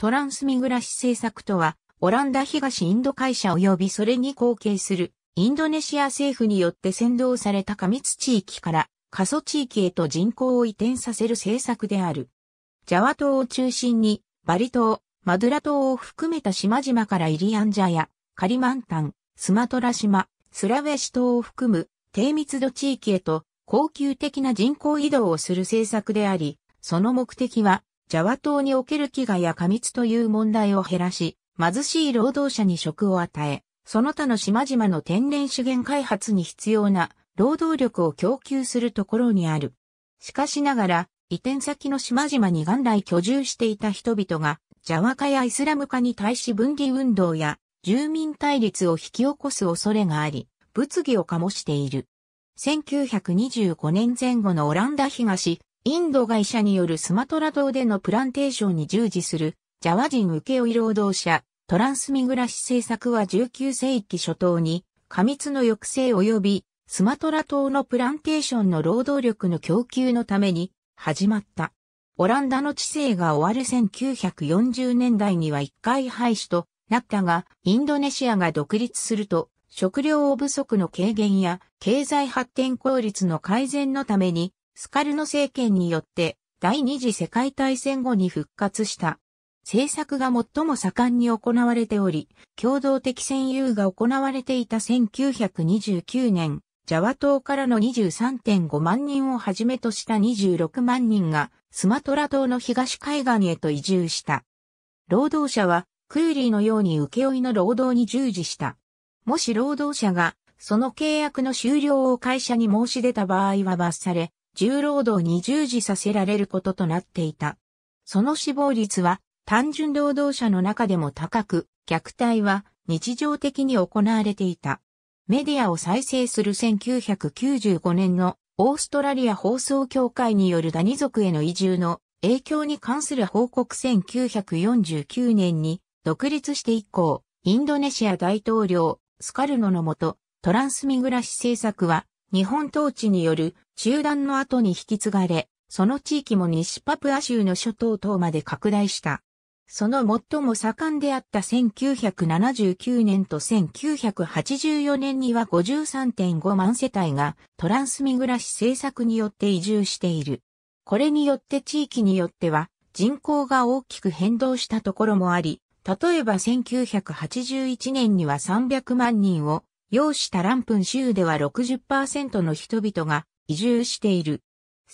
トランスミグラシ政策とは、オランダ東インド会社及びそれに貢献する、インドネシア政府によって先導された過密地域から、過疎地域へと人口を移転させる政策である。ジャワ島を中心に、バリ島、マドゥラ島を含めた島々からイリアンジャや、カリマンタン、スマトラ島、スラウェシ島を含む低密度地域へと恒久的な人口移動をする政策であり、その目的はジャワ島における飢餓や過密という問題を減らし、貧しい労働者に職を与え、その他の島々の天然資源開発に必要な労働力を供給するところにある。しかしながら、移転先の島々に元来居住していた人々が、ジャワ化やイスラム化に対し分離運動や住民対立を引き起こす恐れがあり、物議を醸している。1925年前後のオランダ東インド会社によるスマトラ島でのプランテーションに従事するジャワ人請負労働者、トランスミグラシ政策は19世紀初頭に過密の抑制及びスマトラ島のプランテーションの労働力の供給のために始まった。オランダの治世が終わる1940年代には一回廃止となったが、インドネシアが独立すると、食料不足の軽減や経済発展効率の改善のためにスカルノ政権によって第二次世界大戦後に復活した。政策が最も盛んに行われており、共同的占有が行われていた1929年、ジャワ島からの23.5万人をはじめとした26万人がスマトラ島の東海岸へと移住した。労働者はクーリーのように請負の労働に従事した。もし労働者がその契約の終了を会社に申し出た場合は罰され、重労働に従事させられることとなっていた。その死亡率は単純労働者の中でも高く、虐待は日常的に行われていた。メディアを再生する1995年のオーストラリア放送協会によるダニ族への移住の影響に関する報告1949年に独立して以降、インドネシア大統領スカルノのもと、トランスミグラシ政策は日本統治による中断の後に引き継がれ、その地域も西パプア州の諸島等まで拡大した。その最も盛んであった1979年と1984年には53.5万世帯がトランスミグラシ政策によって移住している。これによって地域によっては人口が大きく変動したところもあり、例えば1981年には300万人を陽子タランプン州では60%の人々が移住している。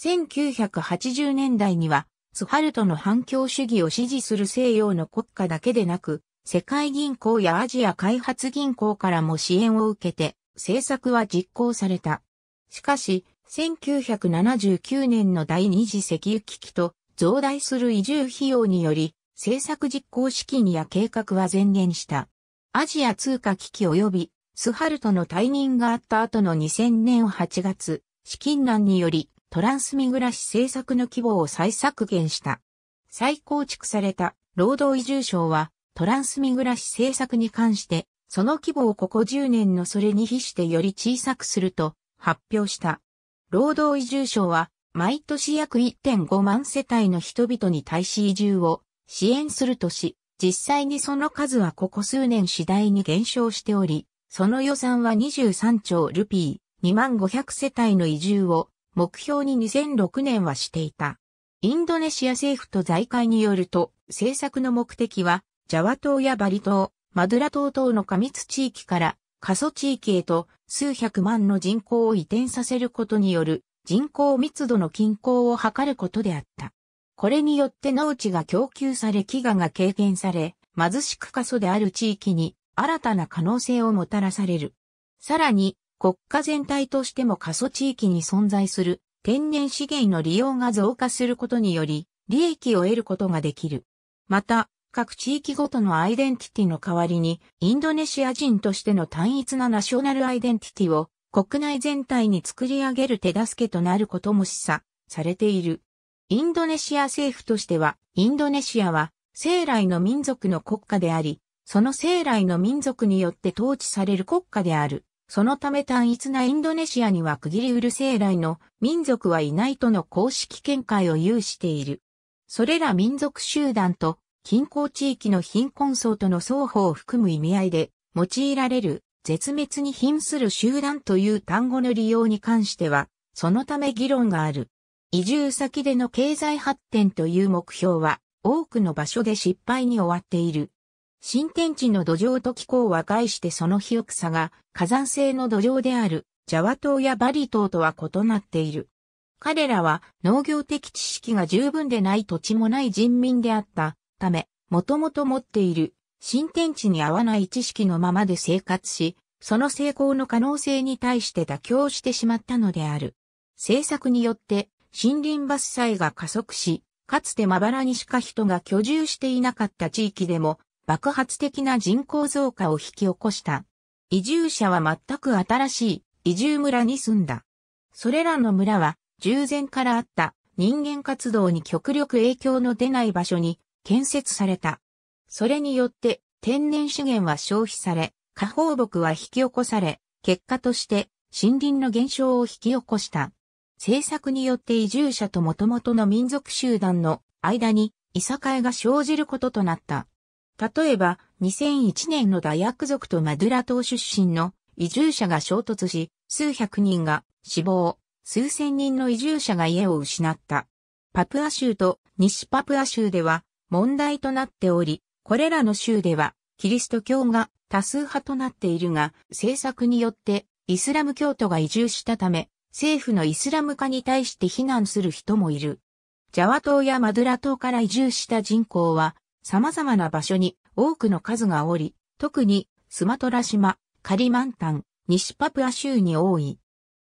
1980年代には、スハルトの反共主義を支持する西洋の国家だけでなく、世界銀行やアジア開発銀行からも支援を受けて、政策は実行された。しかし、1979年の第二次石油危機と増大する移住費用により、政策実行資金や計画は前減した。アジア通貨危機及びスハルトの退任があった後の2000年8月、資金難によりトランスミグラシ政策の規模を再削減した。再構築された労働移住省はトランスミグラシ政策に関して、その規模をここ10年のそれに比してより小さくすると発表した。労働移住省は毎年約1.5万世帯の人々に対し移住を支援するとし、実際にその数はここ数年次第に減少しており、その予算は23兆ルピー、2万500世帯の移住を目標に2006年はしていた。インドネシア政府と財界によると、政策の目的は、ジャワ島やバリ島、マドラ島等の過密地域から過疎地域へと数百万の人口を移転させることによる人口密度の均衡を図ることであった。これによって農地が供給され飢餓が軽減され、貧しく過疎である地域に新たな可能性をもたらされる。さらに、国家全体としても過疎地域に存在する天然資源の利用が増加することにより、利益を得ることができる。また、各地域ごとのアイデンティティの代わりに、インドネシア人としての単一なナショナルアイデンティティを国内全体に作り上げる手助けとなることも示唆されている。インドネシア政府としては、インドネシアは、生来の民族の国家であり、その生来の民族によって統治される国家である。そのため単一なインドネシアには区切りうる生来の民族はいないとの公式見解を有している。それら民族集団と近郊地域の貧困層との双方を含む意味合いで用いられる絶滅に瀕する集団という単語の利用に関しては、そのため議論がある。移住先での経済発展という目標は多くの場所で失敗に終わっている。新天地の土壌と気候は概してその肥沃さが火山性の土壌であるジャワ島やバリ島とは異なっている。彼らは農業的知識が十分でない土地もない人民であったため、もともと持っている新天地に合わない知識のままで生活し、その成功の可能性に対して妥協してしまったのである。政策によって森林伐採が加速し、かつてまばらにしか人が居住していなかった地域でも爆発的な人口増加を引き起こした。移住者は全く新しい移住村に住んだ。それらの村は従前からあった人間活動に極力影響の出ない場所に建設された。それによって天然資源は消費され、下放牧は引き起こされ、結果として森林の減少を引き起こした。政策によって移住者と元々の民族集団の間にいさかいが生じることとなった。例えば、2001年の大薬族とマドゥラ島出身の移住者が衝突し、数百人が死亡、数千人の移住者が家を失った。パプア州と西パプア州では問題となっており、これらの州ではキリスト教が多数派となっているが、政策によってイスラム教徒が移住したため、政府のイスラム化に対して非難する人もいる。ジャワ島やマドゥラ島から移住した人口は様々な場所に多くの数がおり、特にスマトラ島、カリマンタン、西パプア州に多い。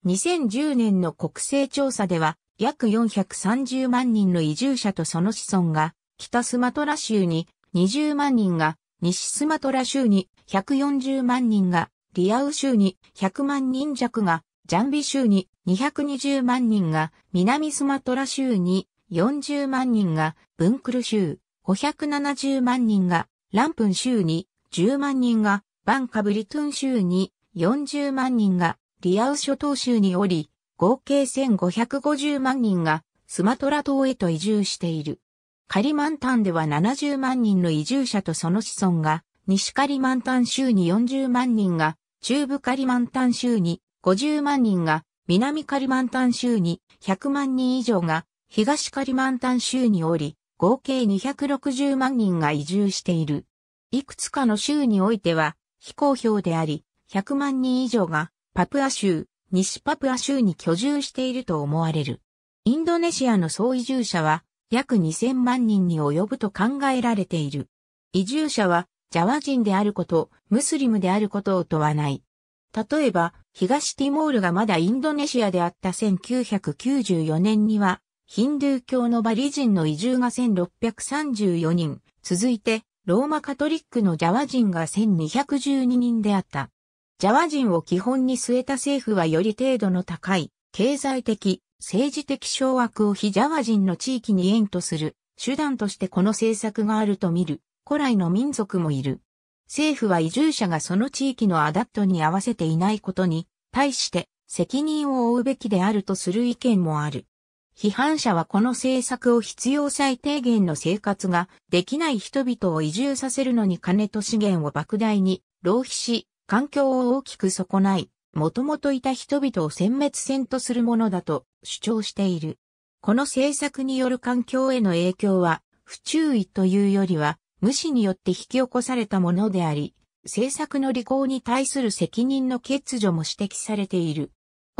2010年の国勢調査では、約430万人の移住者とその子孫が、北スマトラ州に20万人が、西スマトラ州に140万人が、リアウ州に100万人弱が、ジャンビ州に220万人が、南スマトラ州に40万人が、ブンクル州、570万人が、ランプン州に10万人が、バンカブリトゥン州に40万人が、リアウ諸島州におり、合計1550万人が、スマトラ島へと移住している。カリマンタンでは70万人の移住者とその子孫が、西カリマンタン州に40万人が、中部カリマンタン州に50万人が、南カリマンタン州に100万人以上が、東カリマンタン州におり、合計260万人が移住している。いくつかの州においては非公表であり、100万人以上がパプア州、西パプア州に居住していると思われる。インドネシアの総移住者は約2000万人に及ぶと考えられている。移住者はジャワ人であること、ムスリムであることを問わない。例えば、東ティモールがまだインドネシアであった1994年には、ヒンドゥー教のバリ人の移住が1634人、続いて、ローマカトリックのジャワ人が1212人であった。ジャワ人を基本に据えた政府はより程度の高い、経済的、政治的掌握を非ジャワ人の地域に縁とする、手段としてこの政策があると見る、古来の民族もいる。政府は移住者がその地域のアダプトに合わせていないことに、対して責任を負うべきであるとする意見もある。批判者はこの政策を必要最低限の生活ができない人々を移住させるのに金と資源を莫大に浪費し、環境を大きく損ない、もともといた人々を殲滅戦とするものだと主張している。この政策による環境への影響は、不注意というよりは、無視によって引き起こされたものであり、政策の履行に対する責任の欠如も指摘されている。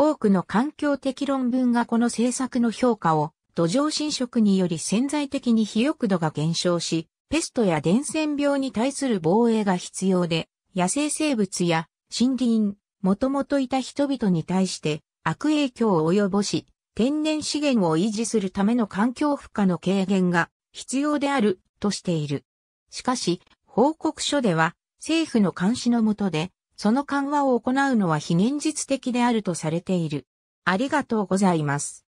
多くの環境的論文がこの政策の評価を土壌侵食により潜在的に肥沃度が減少し、ペストや伝染病に対する防衛が必要で、野生生物や森林、もともといた人々に対して悪影響を及ぼし、天然資源を維持するための環境負荷の軽減が必要であるとしている。しかし、報告書では政府の監視の下でその緩和を行うのは非現実的であるとされている。ありがとうございます。